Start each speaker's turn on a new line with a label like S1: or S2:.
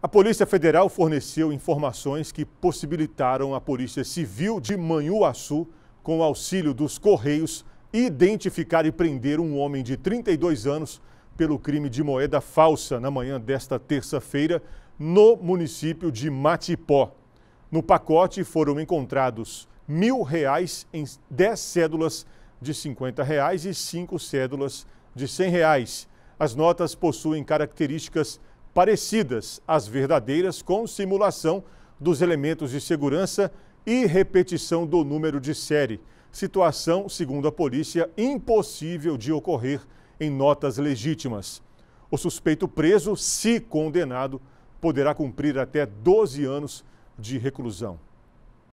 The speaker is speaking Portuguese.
S1: A Polícia Federal forneceu informações que possibilitaram a Polícia Civil de Manhuaçu, com auxílio dos Correios, identificar e prender um homem de 32 anos pelo crime de moeda falsa na manhã desta terça-feira no município de Matipó. No pacote foram encontrados mil reais em 10 cédulas de 50 reais e 5 cédulas de 100 reais. As notas possuem características parecidas às verdadeiras, com simulação dos elementos de segurança e repetição do número de série. Situação, segundo a polícia, impossível de ocorrer em notas legítimas. O suspeito preso, se condenado, poderá cumprir até 12 anos de reclusão.